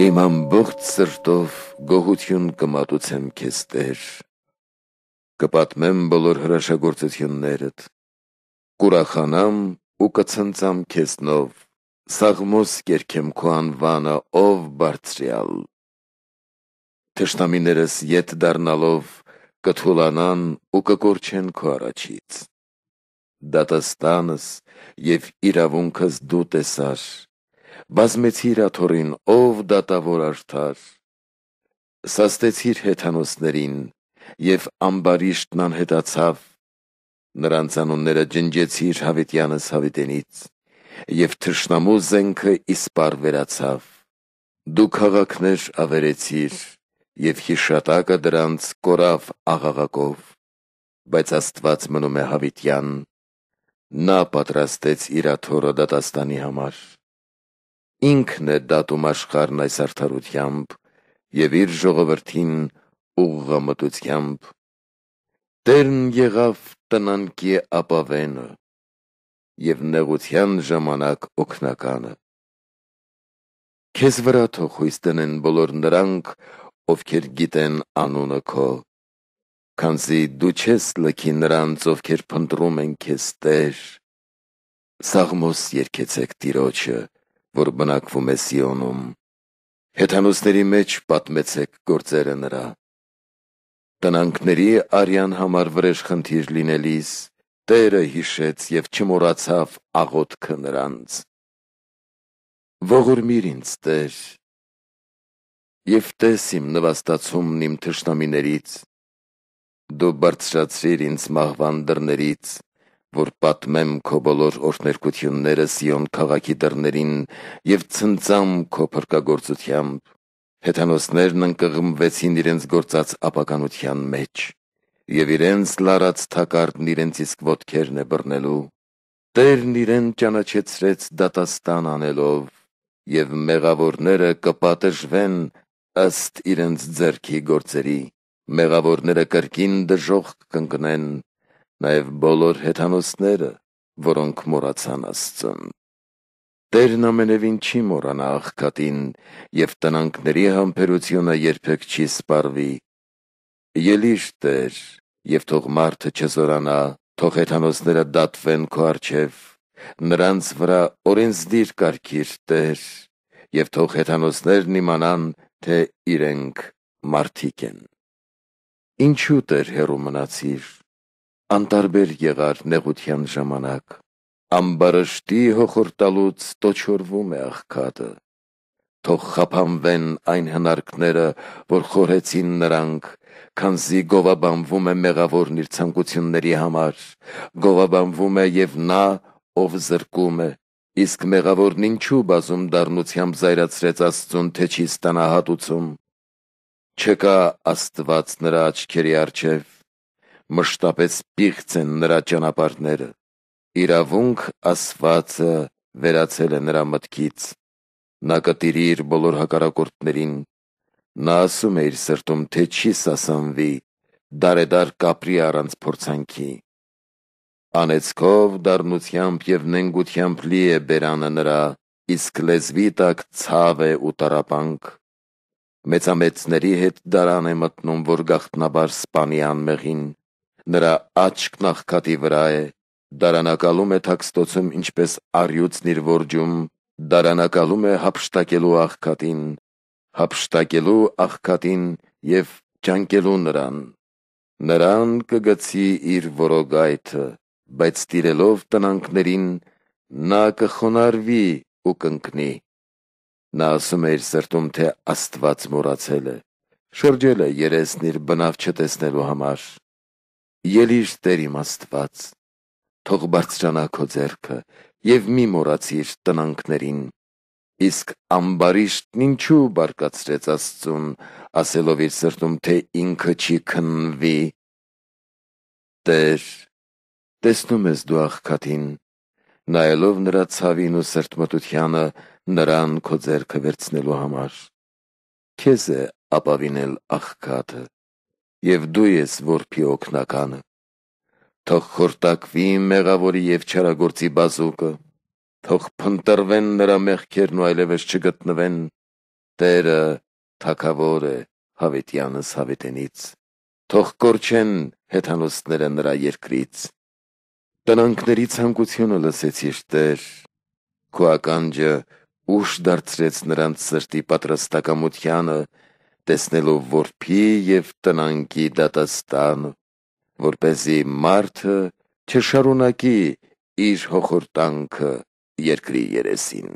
Իմ ամբողջ սրտով գոհություն կմատուցեմ քեզ Տեր։ Կպատմեմ բոլոր հրաշագործություններդ։ Կուրախանամ ու կցնծամ քեզնով։ Սաղմոս կերքեմ քո անվանը, ով բարձրյալ։ Թշնամիներս յետ դառնալով կթուլանան ու կկորչեն քո առաջից։ Դատաստանս եւ իրավունքս դու տեսար բազմեցիր աթորին, ով դատավոր արդար, սաստեցիր հետանոսներին, և ամբարիշտն անհետացավ, նրանց անունները ջնջեցիր հավիտյանս հավիտենից, և թշնամու զենքը իսպար վերացավ։ Դու քաղաքներ ավերեցիր, և հիշատակը դրանց կորավ աղաղակով, բայց աստված մնում է հավիտյան, նա պատրաստեց իրաթորը դատաստանի համար ինքն է դատում աշխարհն այս արդարությամբ եւ իր ժողովրդին ուղղամտությամբ։ Տերն եղավ տնանքի ապավենը եւ նեղության ժամանակ օգնականը։ Քեզ վրա թող հույս դնեն բոլոր նրանք, ովքեր գիտեն անունը քո, քանզի դու չես լքի նրանց, ովքեր փնտրում են քեզ Տեր։ Սաղմոս երկեցեք Տիրոջը որ բնակվում է Սիոնում։ Հեթանոսների մեջ պատմեցեք գործերը նրա։ Տնանքների արյան համար վրեժ խնդիր լինելիս Տերը հիշեց եւ չմոռացավ աղոթքը նրանց։ Ողորմիր ինձ, Տեր, եւ տես իմ նվաստացումն իմ թշնամիներից։ Դու բարձրացրիր ինձ մահվան դռներից որ պատմեմ քո բոլոր օրհներկությունները Սիոն քաղաքի դռներին եւ ցնծամ քո փրկagorցությամբ հեթանոսներն ընկղմվեցին իրենց գործած ապականության մեջ եւ իրենց լարած թակարդն իրենց իսկ ոտքերն է բռնելու Տերն իրեն ճանաչեցրեց դատաստան անելով եւ մեղավորները կպատժվեն ըստ իրենց ձեռքի գործերի մեղավորները կրկին դժոխք կընկնեն նաև բոլոր հեթանոսները, որոնք մոռացան Աստծուն։ Տերն ամենևին չի մոռանա աղքատին, եւ տնանքների համբերությունը երբեք չի սպառվի։ Ելիշ Տեր, եւ թող մարդը չզորանա, թող հեթանոսները դատվեն քո արչեվ, նրանց վրա օրենսդիր կարգիր Տեր, եւ թող հեթանոսներն իմանան, թե իրենք մարդիկ են։ Ինչու Տեր հերո մնացիր, անտարբեր եղար նեղության ժամանակ։ Ամբարշտի հոխորտալուց տոչորվում է աղքատը։ Թող խափանվեն այն հնարքները, որ խորհեցին նրանք, քանզի գովաբանվում է մեղավորն իր ցանկությունների համար, գովաբանվում է եւ նա, ով զրկում է, իսկ մեղավորն ինչու բազում դառնությամբ զայրացրեց Աստծուն, թե չի ստանա հատուցում։ Չկա Աստված նրա աչքերի առջև, մշտապես պիղծ են նրա ճանապարհները։ Իրավունք ասվածը վերացել է նրա մտքից։ Նա կտիրի իր բոլոր հակարակորդներին։ Նա ասում է իր սրտում, թե չի սասանվի, դարեդար կապրի առանց փորձանքի։ Անեցքով, դառնությամբ եւ նենգությամբ լի է բերանը նրա, իսկ լեզվի տակ ցավ է ու տարապանք։ Մեծամեծների հետ դարան է մտնում, որ գախտնաբար սպանի անմեղին։ Նրա աչքն աղքատի վրա է, դարանակալում է թաքստոցում ինչպես արյուծն իր որջում, դարանակալում է հապշտակելու աղքատին, հապշտակելու աղքատին և ճանկելու նրան։ Նրան կգցի իր որոգայթը, բայց տիրելով տնանքներին նա կխոնարվի ու կընկնի։ Նա ասում է իր սրտում, թե Աստված մոռացել է, շրջել է երեսն իր բնավ չտեսնելու համար։ Ելիր Տեր իմ Աստված, թող բարձրանա քո ձեռքը եւ մի մոռացիր տնանքներին։ Իսկ ամբարիշտն ինչու բարկացրեց Աստծուն, ասելով իր սրտում, թե ինքը չի քննվի։ Տեր, տեսնում ես դու աղքատին, նայելով նրա ցավին ու սրտմտությանը, նրան քո ձեռքը վերցնելու համար։ Քեզ է ապավինել աղքատը եւ դու ես որփի օկնականը։ Թող խորտակվի մեղավորի եւ չարագործի բազուկը, թող փնտրվեն նրա մեղքերն ու այլևս չգտնվեն։ Տերը թակավոր է հավետյանս հավետենից, թող կորչեն հեթանոսները նրա երկրից։ Տնանքների ցանկությունը լսեցիր Տեր, քո ականջը ուշ դարձրեց նրանց սրտի պատրաստակամությանը տեսնելով որփի եւ տնանքի դատաստան, որ เป զի մարդը չշարունակի իր հոխորտանքը երկրի երեսին։